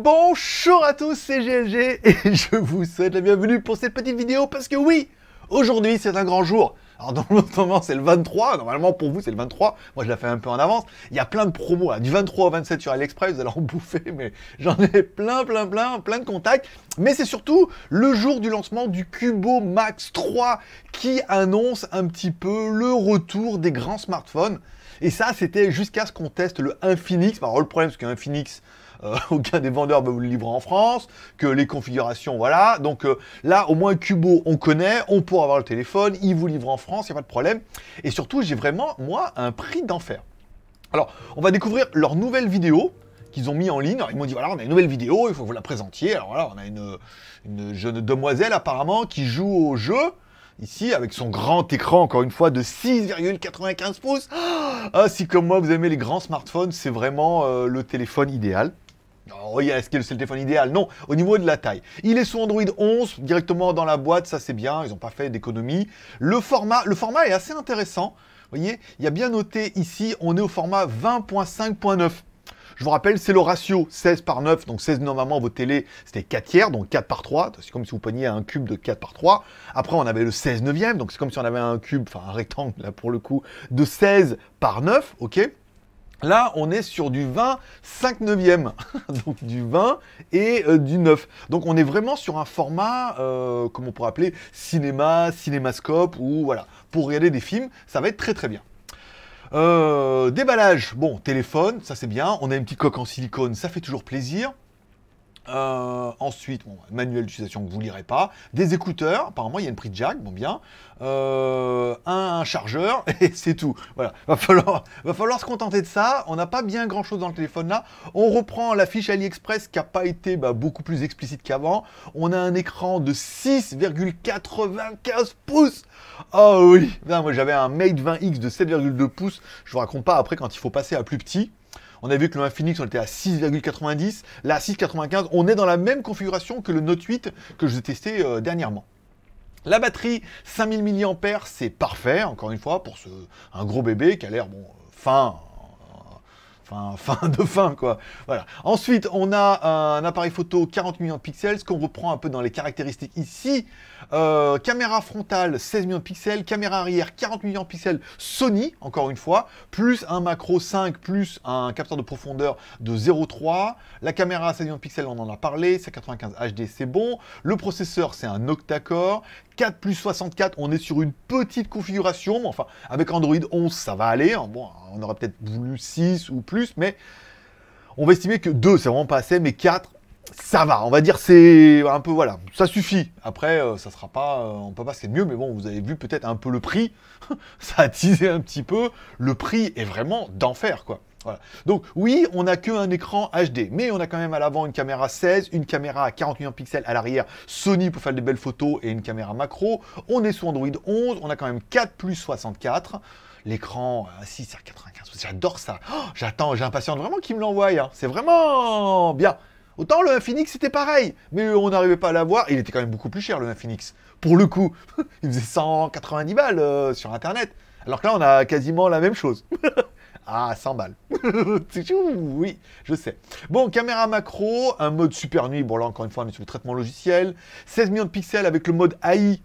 Bonjour à tous, c'est GLG et je vous souhaite la bienvenue pour cette petite vidéo parce que oui, aujourd'hui c'est un grand jour. Alors dans le moment c'est le 23, normalement pour vous c'est le 23, moi je la fais un peu en avance. Il y a plein de promos, hein, du 23 au 27 sur AliExpress, vous allez en bouffer, mais j'en ai plein, plein, plein, plein de contacts. Mais c'est surtout le jour du lancement du Cubo Max 3 qui annonce un petit peu le retour des grands smartphones. Et ça c'était jusqu'à ce qu'on teste le Infinix. Alors le problème c'est qu'un Infinix... Euh, aucun des vendeurs va vous le livrer en France, que les configurations, voilà. Donc euh, là, au moins Cubo, on connaît, on pourra avoir le téléphone, il vous livre en France, il n'y a pas de problème. Et surtout, j'ai vraiment, moi, un prix d'enfer. Alors, on va découvrir leur nouvelle vidéo qu'ils ont mis en ligne. Alors, ils m'ont dit, voilà, on a une nouvelle vidéo, il faut que vous la présentiez. Alors voilà, on a une, jeune demoiselle apparemment qui joue au jeu ici avec son grand écran encore une fois de 6,95 pouces. Ah, si comme moi vous aimez les grands smartphones, c'est vraiment euh, le téléphone idéal. Oh, est-ce que c'est le téléphone idéal Non, au niveau de la taille. Il est sous Android 11, directement dans la boîte, ça c'est bien, ils n'ont pas fait d'économie. Le format, le format est assez intéressant. Vous voyez, il y a bien noté ici, on est au format 20.5.9. Je vous rappelle, c'est le ratio 16 par 9, donc 16 normalement, vos télé, c'était 4 tiers, donc 4 par 3, c'est comme si vous preniez un cube de 4 par 3. Après, on avait le 16 neuvième, donc c'est comme si on avait un cube, enfin un rectangle là pour le coup, de 16 par 9, ok Là, on est sur du 20, 5 neuvième, donc du 20 et euh, du 9. Donc on est vraiment sur un format, euh, comme on pourrait appeler, cinéma, cinémascope, ou voilà, pour regarder des films, ça va être très très bien. Euh, déballage, bon, téléphone, ça c'est bien, on a une petite coque en silicone, ça fait toujours plaisir. Euh, ensuite, bon, manuel d'utilisation que vous lirez pas. Des écouteurs, apparemment il y a une prise jack, bon bien. Euh, un, chargeur et c'est tout. Voilà, va falloir, va falloir se contenter de ça. On n'a pas bien grand chose dans le téléphone là. On reprend la fiche AliExpress qui n'a pas été bah, beaucoup plus explicite qu'avant. On a un écran de 6,95 pouces. Oh oui, ben moi j'avais un Mate 20X de 7,2 pouces. Je vous raconte pas après quand il faut passer à plus petit. On a vu que le Infinix, on était à 6,90. Là, à 6,95. On est dans la même configuration que le Note 8 que je vous ai testé euh, dernièrement. La batterie 5000 mAh, c'est parfait, encore une fois, pour ce, un gros bébé qui a l'air bon, euh, fin, Enfin, fin de fin, quoi. Voilà. Ensuite, on a un appareil photo 40 millions de pixels, ce qu'on reprend un peu dans les caractéristiques ici. Euh, caméra frontale, 16 millions de pixels. Caméra arrière, 40 millions de pixels Sony, encore une fois. Plus un macro 5, plus un capteur de profondeur de 0,3. La caméra 16 millions de pixels, on en a parlé. 195 HD, c'est bon. Le processeur, c'est un octa-core. 4 plus 64, on est sur une petite configuration, enfin, avec Android 11, ça va aller. Hein. Bon, on aurait peut-être voulu 6 ou plus, mais on va estimer que 2, c'est vraiment pas assez, mais 4, ça va, on va dire c'est un peu voilà, ça suffit. Après, euh, ça sera pas, euh, on peut pas c'est mieux, mais bon, vous avez vu peut-être un peu le prix, ça a teasé un petit peu. Le prix est vraiment d'enfer quoi. Donc oui, on n'a qu'un écran HD, mais on a quand même à l'avant une caméra 16, une caméra à 48 millions de pixels à l'arrière Sony pour faire des belles photos et une caméra macro. On est sous Android 11, on a quand même 4 plus 64 l'écran à 6 à 95 j'adore ça. Oh, j'attends, j'ai vraiment qu'il me l'envoie. Hein. C'est vraiment bien. Autant le Infinix était pareil, mais on n'arrivait pas à l'avoir. Il était quand même beaucoup plus cher le Infinix. Pour le coup, il faisait 190 balles euh, sur internet. Alors que là, on a quasiment la même chose. Ah, 100 balles. oui, je sais. Bon, caméra macro, un mode super nuit. Bon, là, encore une fois, on est sur le traitement logiciel. 16 millions de pixels avec le mode AI.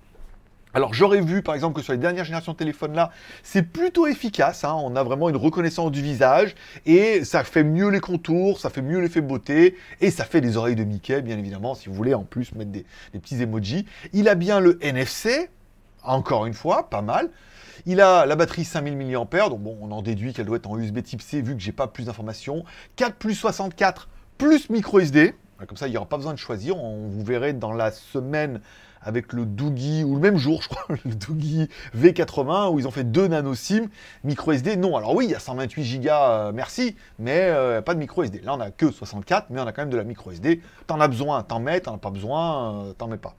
Alors j'aurais vu par exemple que sur les dernières générations de téléphones là, c'est plutôt efficace, hein. on a vraiment une reconnaissance du visage et ça fait mieux les contours, ça fait mieux l'effet beauté et ça fait des oreilles de Mickey bien évidemment si vous voulez en plus mettre des, des petits emojis. Il a bien le NFC, encore une fois, pas mal. Il a la batterie 5000 mAh, donc bon, on en déduit qu'elle doit être en USB type C vu que j'ai pas plus d'informations. 4 plus 64 plus micro SD. Bah, comme ça, il n'y aura pas besoin de choisir. On vous verrait dans la semaine avec le Doogie, ou le même jour, je crois, le Doogie V80, où ils ont fait deux nano SIM, micro SD, non. Alors oui, il y a 128 Go, euh, merci, mais euh, pas de micro SD. Là, on a que 64, mais on a quand même de la micro SD. T'en as besoin, t'en mets, t'en as pas besoin, tu euh, t'en mets pas.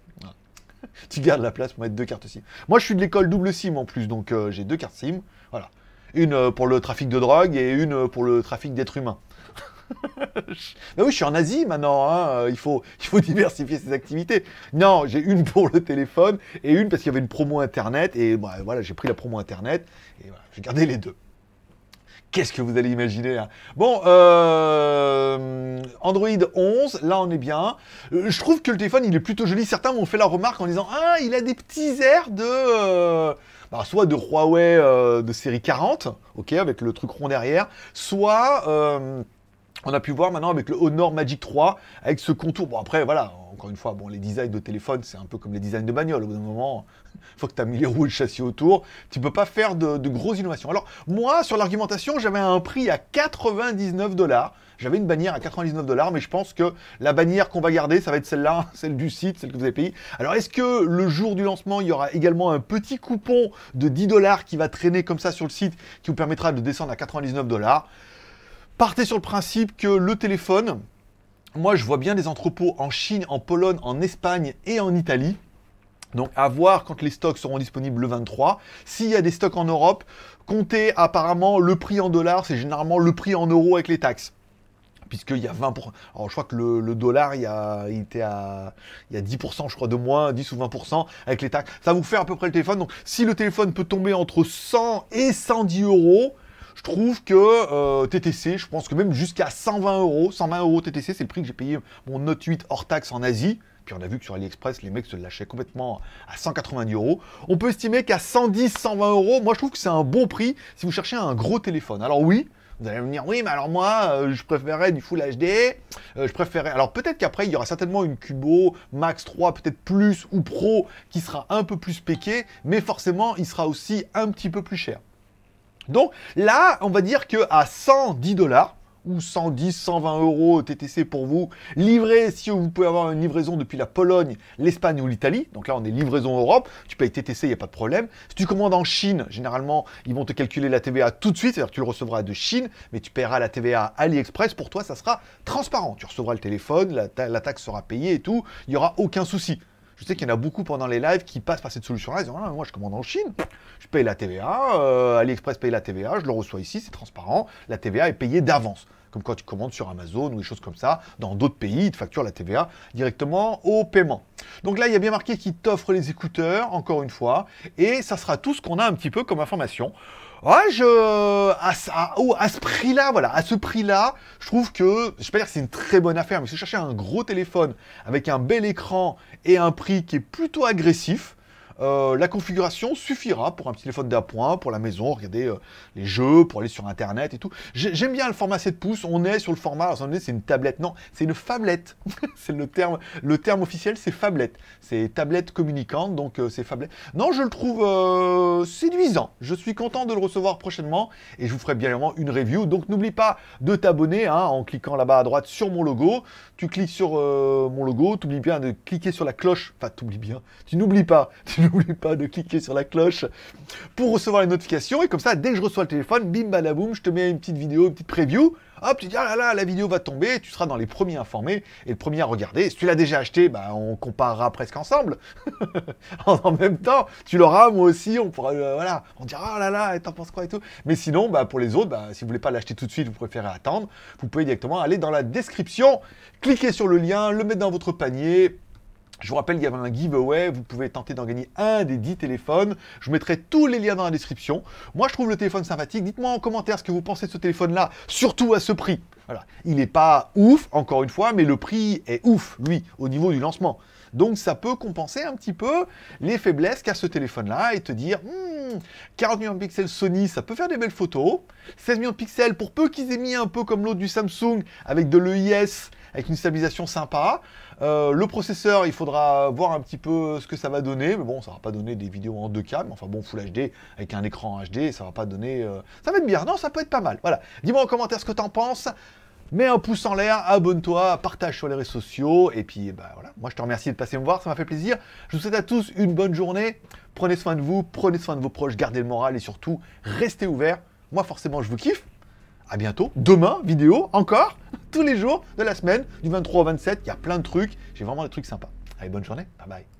tu gardes la place pour mettre deux cartes SIM. Moi, je suis de l'école double SIM en plus, donc euh, j'ai deux cartes SIM. Voilà. Une euh, pour le trafic de drogue et une euh, pour le trafic d'êtres humains. ben oui, je suis en Asie maintenant, hein, il, faut, diversifier ses activités. Non, j'ai une pour le téléphone et une parce qu'il y avait une promo internet et bah, voilà, j'ai pris la promo internet et j'ai gardé les deux qu'est-ce que vous allez imaginer Bon, euh, Android 11, là on est bien. Euh, je trouve que le téléphone il est plutôt joli. Certains m'ont fait la remarque en disant ah il a des petits airs de euh, bah, soit de Huawei de série 40, ok avec le truc rond derrière, soit on a pu voir maintenant avec le Honor Magic 3 avec ce contour. Bon après voilà une fois, bon, les designs de téléphone, c'est un peu comme les designs de bagnole. Au bout d'un moment, faut faut que tu as mis les roues et le châssis autour, tu peux pas faire de, grosses innovations. Alors, moi, sur l'argumentation, j'avais un prix à 99 dollars. J'avais une bannière à 99 dollars, mais je pense que la bannière qu'on va garder, ça va être celle-là, celle du site, celle que vous avez payée. Alors, est-ce que le jour du lancement, il y aura également un petit coupon de 10 dollars qui va traîner comme ça sur le site, qui vous permettra de descendre à 99 dollars Partez sur le principe que le téléphone, moi, je vois bien des entrepôts en Chine, en Pologne, en Espagne et en Italie. Donc à voir quand les stocks seront disponibles le 23. S'il y a des stocks en Europe, comptez apparemment le prix en dollars, c'est généralement le prix en euros avec les taxes. Puisqu'il y a 20%. Alors je crois que le, dollar, il, était à il y a 10%, je crois, de moins, 10 ou 20% avec les taxes. Ça vous fait à peu près le téléphone. Donc si le téléphone peut tomber entre 100 et 110 euros, je trouve que euh, TTC, je pense que même jusqu'à 120 euros, 120 euros TTC, c'est le prix que j'ai payé mon Note 8 hors taxe en Asie. Puis on a vu que sur AliExpress, les mecs se lâchaient complètement à 190 euros. On peut estimer qu'à 110, 120 euros, moi je trouve que c'est un bon prix si vous cherchez un gros téléphone. Alors oui, vous allez me dire, oui, mais alors moi, euh, je préférais du Full HD, euh, je préférais... Alors peut-être qu'après, il y aura certainement une Cubo Max 3, peut-être plus, ou Pro, qui sera un peu plus péquée, mais forcément, il sera aussi un petit peu plus cher. Donc là, on va dire que à 110 dollars ou 110, 120 euros TTC pour vous, livré si vous pouvez avoir une livraison depuis la Pologne, l'Espagne ou l'Italie. Donc là, on est livraison Europe, tu payes TTC, il n'y a pas de problème. Si tu commandes en Chine, généralement, ils vont te calculer la TVA tout de suite, c'est-à-dire que tu le recevras de Chine, mais tu paieras la TVA AliExpress. Pour toi, ça sera transparent. Tu recevras le téléphone, la, la taxe sera payée et tout, il n'y aura aucun souci. Je sais qu'il y en a beaucoup pendant les lives qui passent par cette solution-là. Ils disent ah, Moi, je commande en Chine, je paye la TVA, euh, AliExpress paye la TVA, je le reçois ici, c'est transparent. La TVA est payée d'avance. Comme quand tu commandes sur Amazon ou des choses comme ça. Dans d'autres pays, ils te facturent la TVA directement au paiement. Donc là, il y a bien marqué qu'ils t'offrent les écouteurs, encore une fois. Et ça sera tout ce qu'on a un petit peu comme information. Ouais, je à, oh, à, ce prix-là, voilà, à ce prix-là, je trouve que je sais pas dire que c'est une très bonne affaire, mais si je cherchais un gros téléphone avec un bel écran et un prix qui est plutôt agressif, euh, la configuration suffira pour un petit téléphone d'appoint, pour la maison, regarder euh, les jeux, pour aller sur internet et tout. J'aime bien le format 7 pouces, on est sur le format, c'est une tablette, non, c'est une fablette, c'est le terme, le terme officiel c'est fablette, c'est tablette communicante, donc euh, c'est fablette. Non, je le trouve séduisant, je suis content de le recevoir prochainement et je vous ferai bien évidemment une review, donc n'oublie pas de t'abonner hein, en cliquant là-bas à droite sur mon logo, tu cliques sur mon logo, tu oublies bien de cliquer sur la cloche, enfin oublies bien, tu n'oublies pas, n'oublie pas de cliquer sur la cloche pour recevoir les notifications. Et comme ça, dès que je reçois le téléphone, bim badaboum, je te mets une petite vidéo, une petite preview. Hop, tu dis, ah là là, la vidéo va tomber, tu seras dans les premiers informés et le premier à regarder. Si tu l'as déjà acheté, bah, on comparera presque ensemble. en même temps, tu l'auras, moi aussi, on pourra, euh, voilà, on dira, ah oh là là, t'en penses quoi et tout. Mais sinon, bah, pour les autres, bah, si vous voulez pas l'acheter tout de suite, vous préférez attendre, vous pouvez directement aller dans la description, cliquer sur le lien, le mettre dans votre panier, je vous rappelle, qu'il y avait un giveaway, vous pouvez tenter d'en gagner un des 10 téléphones. Je mettrai tous les liens dans la description. Moi, je trouve le téléphone sympathique. Dites-moi en commentaire ce que vous pensez de ce téléphone-là, surtout à ce prix. Voilà. Il n'est pas ouf, encore une fois, mais le prix est ouf, lui, au niveau du lancement. Donc, ça peut compenser un petit peu les faiblesses qu'a ce téléphone-là et te dire, 40 hmm, millions de pixels Sony, ça peut faire des belles photos. 16 millions de pixels, pour peu qu'ils aient mis un peu comme l'autre du Samsung, avec de l'EIS, avec une stabilisation sympa. Euh, le processeur, il faudra voir un petit peu ce que ça va donner. Mais bon, ça va pas donner des vidéos en 2K. Mais enfin bon, Full HD avec un écran HD, ça va pas donner. Euh, ça va être bien. Non, ça peut être pas mal. Voilà. Dis-moi en commentaire ce que tu en penses. Mets un pouce en l'air, abonne-toi, partage sur les réseaux sociaux. Et puis, bah voilà. Moi, je te remercie de passer me voir. Ça m'a fait plaisir. Je vous souhaite à tous une bonne journée. Prenez soin de vous, prenez soin de vos proches, gardez le moral et surtout, restez ouverts. Moi, forcément, je vous kiffe à bientôt. Demain, vidéo encore, tous les jours de la semaine, du 23 au 27. Il y a plein de trucs. J'ai vraiment des trucs sympas. Allez, bonne journée. Bye bye.